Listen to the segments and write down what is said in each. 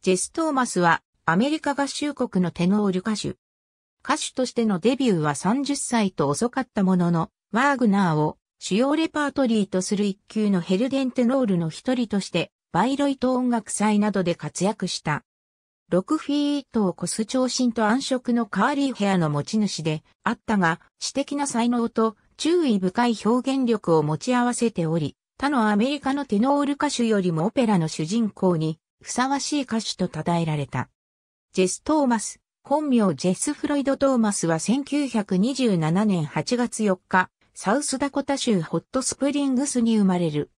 ジェス・トーマスはアメリカ合衆国のテノール歌手。歌手としてのデビューは30歳と遅かったものの、ワーグナーを主要レパートリーとする一級のヘルデンテノールの一人として、バイロイト音楽祭などで活躍した。6フィートを越す長身と暗色のカーリーヘアの持ち主であったが、知的な才能と注意深い表現力を持ち合わせており、他のアメリカのテノール歌手よりもオペラの主人公にふさわしい歌手と称えられた。ジェス・トーマス、本名ジェス・フロイド・トーマスは1927年8月4日、サウスダコタ州ホットスプリングスに生まれる。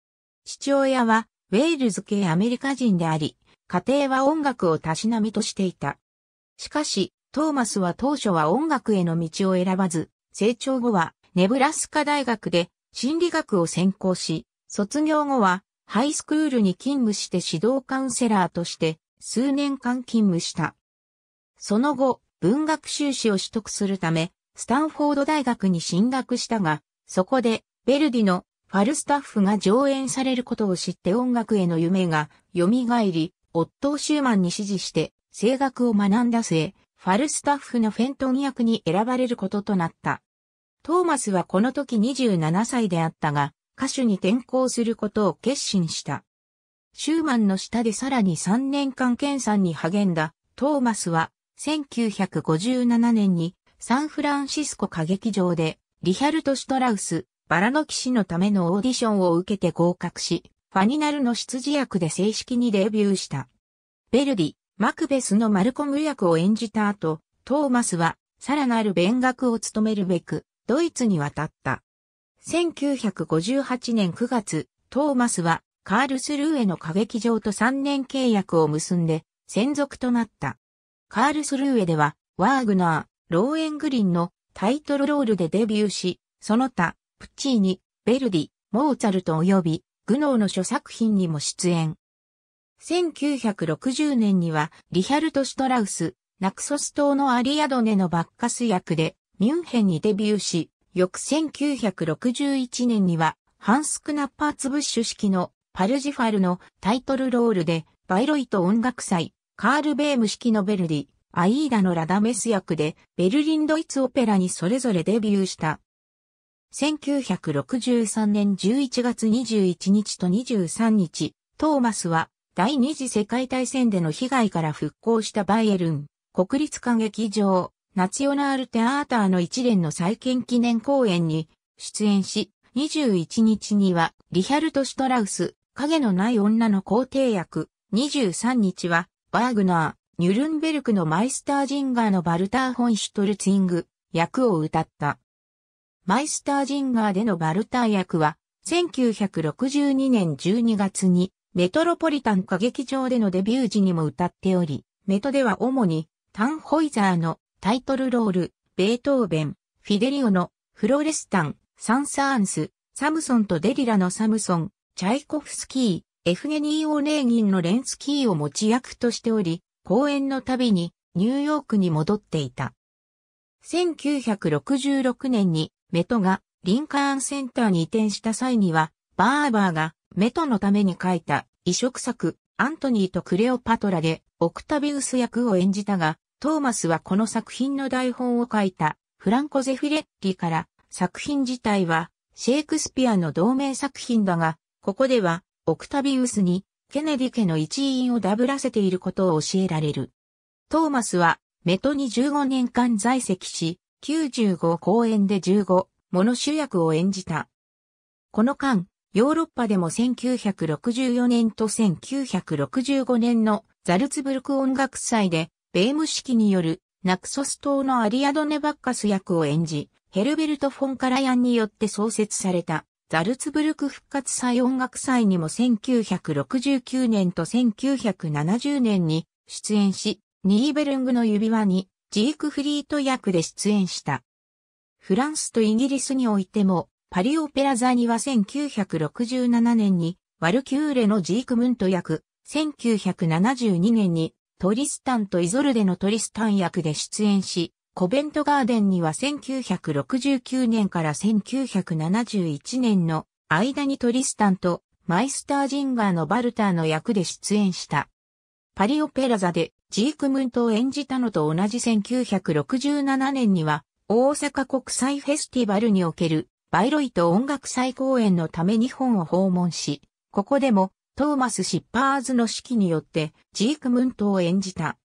父親はウェールズ系アメリカ人であり、家庭は音楽をたしなみとしていた。しかし、トーマスは当初は音楽への道を選ばず、成長後はネブラスカ大学で心理学を専攻し、卒業後はハイスクールに勤務して指導カウンセラーとして数年間勤務した。その後、文学修士を取得するため、スタンフォード大学に進学したが、そこで、ベルディのファルスタッフが上演されることを知って音楽への夢が蘇り、オットー・シューマンに指示して声楽を学んだ末、ファルスタッフのフェントン役に選ばれることとなった。トーマスはこの時27歳であったが、歌手に転向することを決心した。シューマンの下でさらに3年間研鑽に励んだトーマスは1957年にサンフランシスコ歌劇場でリヒャルト・シュトラウス、バラの騎士のためのオーディションを受けて合格し、ファニナルの羊役で正式にデビューした。ベルディ、マクベスのマルコム役を演じた後、トーマスはさらなる勉学を務めるべく、ドイツに渡った。1958年9月、トーマスはカールスルーへの歌劇場と3年契約を結んで、専属となった。カールスルーエでは、ワーグナー、ローエングリンのタイトルロールでデビューし、その他、プッチーニ、ベルディ、モーツァルト及び、グノーの諸作品にも出演。1960年には、リヒャルト・シュトラウス、ナクソス島のアリアドネのバッカス役で、ミュンヘンにデビューし、翌1961年には、ハンス・クナッパーツブッシュ式のパルジファルのタイトルロールで、バイロイト音楽祭、カール・ベーム式のベルディ、アイーダのラダメス役で、ベルリンドイツオペラにそれぞれデビューした。1963年11月21日と23日、トーマスは第二次世界大戦での被害から復興したバイエルン国立歌劇場ナチオナールテアーターの一連の再建記念公演に出演し、21日にはリヒャルト・シュトラウス、影のない女の皇帝役、23日はバーグナー、ニュルンベルクのマイスタージンガーのバルター・ホンシュトルツィング役を歌った。マイスタージンガーでのバルター役は、1962年12月にメトロポリタン歌劇場でのデビュー時にも歌っており、メトでは主にタンホイザーのタイトルロール、ベートーベン、フィデリオの、フロレスタン、サンサーンス、サムソンとデリラのサムソン、チャイコフスキー、エフゲニー・オネーギンのレンスキーを持ち役としており、公演のたびにニューヨークに戻っていた。1966年にメトがリンカーンセンターに移転した際には、バーバーがメトのために書いた移植作アントニーとクレオパトラでオクタビウス役を演じたが、トーマスはこの作品の台本を書いたフランコ・ゼフィレッリから作品自体はシェイクスピアの同名作品だが、ここではオクタビウスにケネディ家の一員をダブらせていることを教えられる。トーマスはメトに15年間在籍し、95公演で15もの主役を演じた。この間、ヨーロッパでも1964年と1965年のザルツブルク音楽祭でベーム式によるナクソス島のアリアドネバッカス役を演じ、ヘルベルト・フォン・カラヤンによって創設されたザルツブルク復活祭音楽祭にも1969年と1970年に出演し、ニーベルングの指輪にジークフリート役で出演した。フランスとイギリスにおいても、パリオペラ座には1967年にワルキューレのジークムント役、1972年にトリスタンとイゾルデのトリスタン役で出演し、コベントガーデンには1969年から1971年の間にトリスタンとマイスタージンガーのバルターの役で出演した。パリオペラ座でジークムントを演じたのと同じ1967年には大阪国際フェスティバルにおけるバイロイト音楽祭公演のため日本を訪問し、ここでもトーマス・シッパーズの指揮によってジーク・ムントを演じた。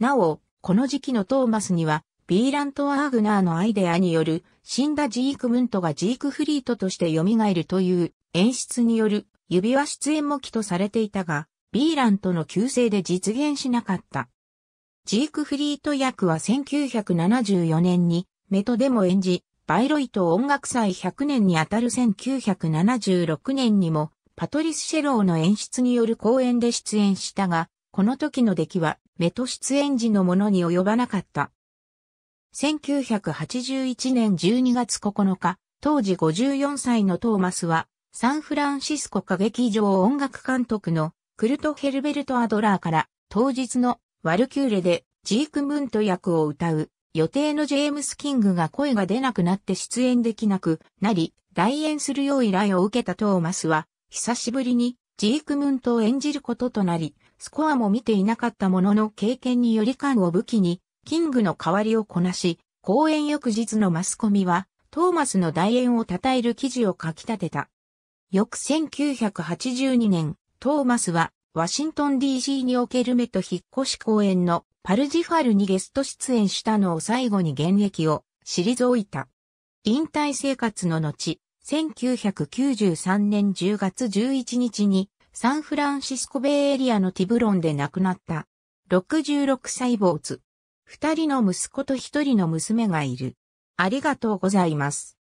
なお、この時期のトーマスには、ビーラント・アーグナーのアイデアによる、死んだジーク・ムントがジーク・フリートとして蘇るという演出による指輪出演も起とされていたが、ビーラントの旧姓で実現しなかった。ジーク・フリート役は1974年にメトでも演じ、バイロイト音楽祭100年にあたる1976年にもパトリス・シェローの演出による公演で出演したが、この時の出来はメト出演時のものに及ばなかった。1981年12月9日、当時54歳のトーマスは、サンフランシスコ歌劇場音楽監督のクルト・ヘルベルト・アドラーから当日のワルキューレでジーク・ムント役を歌う予定のジェームス・キングが声が出なくなって出演できなくなり来演するよう依頼を受けたトーマスは久しぶりにジークムントを演じることとなり、スコアも見ていなかったものの経験により感を武器に、キングの代わりをこなし、公演翌日のマスコミは、トーマスの代演を称える記事を書き立てた。翌1982年、トーマスは、ワシントン DC におけるメト引っ越し公演のパルジファルにゲスト出演したのを最後に現役を退いた。引退生活の後、1993年10月11日にサンフランシスコベイエリアのティブロンで亡くなった66歳坊主。二人の息子と一人の娘がいる。ありがとうございます。